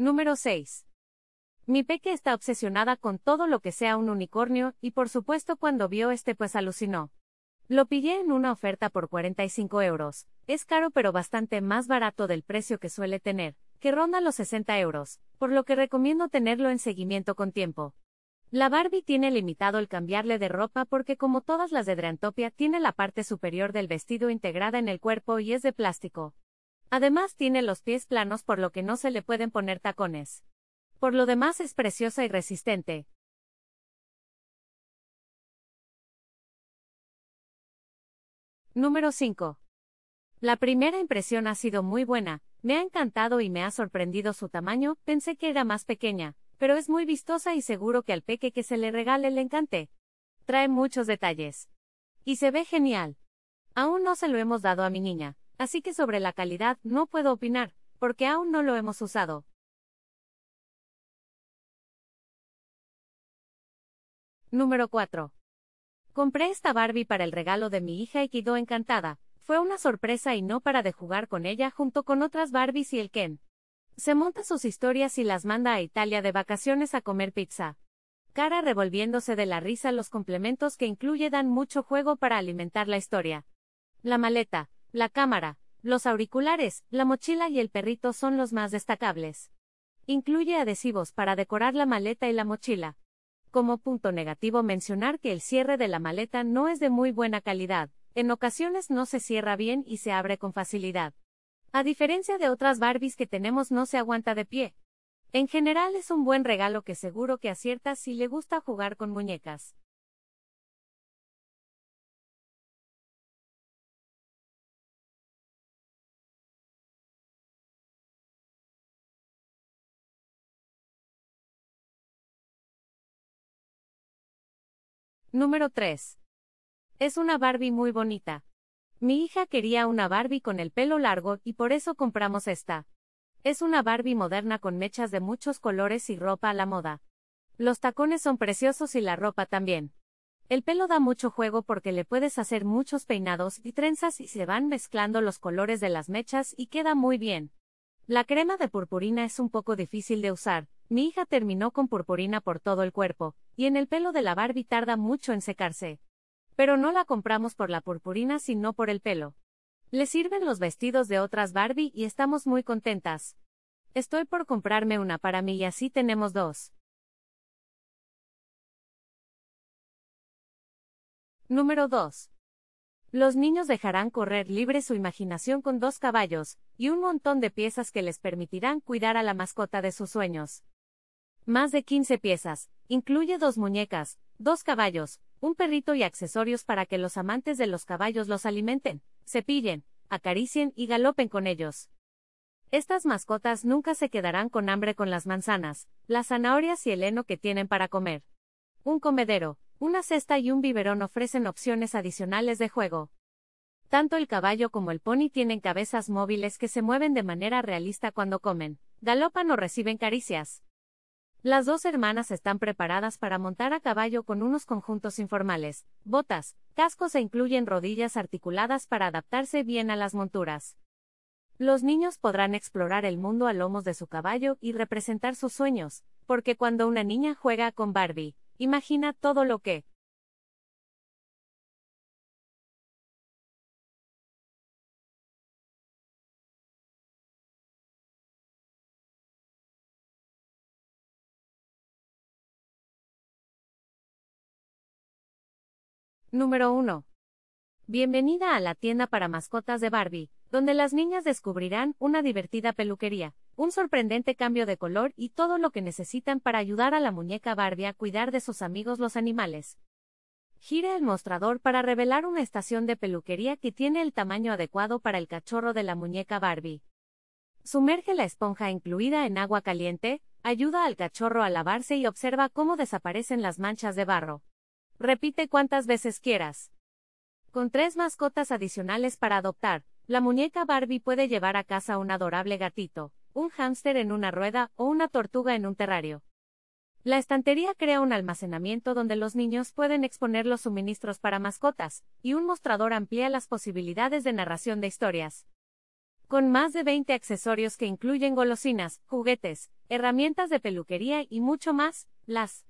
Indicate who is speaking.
Speaker 1: Número 6. Mi peque está obsesionada con todo lo que sea un unicornio, y por supuesto cuando vio este pues alucinó. Lo pillé en una oferta por 45 euros, es caro pero bastante más barato del precio que suele tener, que ronda los 60 euros, por lo que recomiendo tenerlo en seguimiento con tiempo. La Barbie tiene limitado el cambiarle de ropa porque como todas las de Dreantopia tiene la parte superior del vestido integrada en el cuerpo y es de plástico. Además tiene los pies planos por lo que no se le pueden poner tacones. Por lo demás es preciosa y resistente. Número 5. La primera impresión ha sido muy buena, me ha encantado y me ha sorprendido su tamaño, pensé que era más pequeña, pero es muy vistosa y seguro que al peque que se le regale le encante. Trae muchos detalles. Y se ve genial. Aún no se lo hemos dado a mi niña, así que sobre la calidad no puedo opinar, porque aún no lo hemos usado. Número 4. Compré esta Barbie para el regalo de mi hija y quedó encantada. Fue una sorpresa y no para de jugar con ella junto con otras Barbies y el Ken. Se monta sus historias y las manda a Italia de vacaciones a comer pizza. Cara revolviéndose de la risa los complementos que incluye dan mucho juego para alimentar la historia. La maleta, la cámara, los auriculares, la mochila y el perrito son los más destacables. Incluye adhesivos para decorar la maleta y la mochila. Como punto negativo mencionar que el cierre de la maleta no es de muy buena calidad, en ocasiones no se cierra bien y se abre con facilidad. A diferencia de otras Barbies que tenemos no se aguanta de pie. En general es un buen regalo que seguro que acierta si le gusta jugar con muñecas. Número 3. Es una Barbie muy bonita. Mi hija quería una Barbie con el pelo largo y por eso compramos esta. Es una Barbie moderna con mechas de muchos colores y ropa a la moda. Los tacones son preciosos y la ropa también. El pelo da mucho juego porque le puedes hacer muchos peinados y trenzas y se van mezclando los colores de las mechas y queda muy bien. La crema de purpurina es un poco difícil de usar. Mi hija terminó con purpurina por todo el cuerpo, y en el pelo de la Barbie tarda mucho en secarse. Pero no la compramos por la purpurina sino por el pelo. Le sirven los vestidos de otras Barbie y estamos muy contentas. Estoy por comprarme una para mí y así tenemos dos. Número 2. Los niños dejarán correr libre su imaginación con dos caballos, y un montón de piezas que les permitirán cuidar a la mascota de sus sueños. Más de 15 piezas, Incluye dos muñecas, dos caballos, un perrito y accesorios para que los amantes de los caballos los alimenten, cepillen, acaricien y galopen con ellos. Estas mascotas nunca se quedarán con hambre con las manzanas, las zanahorias y el heno que tienen para comer. Un comedero, una cesta y un biberón ofrecen opciones adicionales de juego. Tanto el caballo como el pony tienen cabezas móviles que se mueven de manera realista cuando comen, galopan o reciben caricias. Las dos hermanas están preparadas para montar a caballo con unos conjuntos informales, botas, cascos e incluyen rodillas articuladas para adaptarse bien a las monturas. Los niños podrán explorar el mundo a lomos de su caballo y representar sus sueños, porque cuando una niña juega con Barbie, imagina todo lo que Número 1. Bienvenida a la tienda para mascotas de Barbie, donde las niñas descubrirán una divertida peluquería, un sorprendente cambio de color y todo lo que necesitan para ayudar a la muñeca Barbie a cuidar de sus amigos los animales. Gira el mostrador para revelar una estación de peluquería que tiene el tamaño adecuado para el cachorro de la muñeca Barbie. Sumerge la esponja incluida en agua caliente, ayuda al cachorro a lavarse y observa cómo desaparecen las manchas de barro. Repite cuantas veces quieras. Con tres mascotas adicionales para adoptar, la muñeca Barbie puede llevar a casa un adorable gatito, un hámster en una rueda o una tortuga en un terrario. La estantería crea un almacenamiento donde los niños pueden exponer los suministros para mascotas, y un mostrador amplía las posibilidades de narración de historias. Con más de 20 accesorios que incluyen golosinas, juguetes, herramientas de peluquería y mucho más, las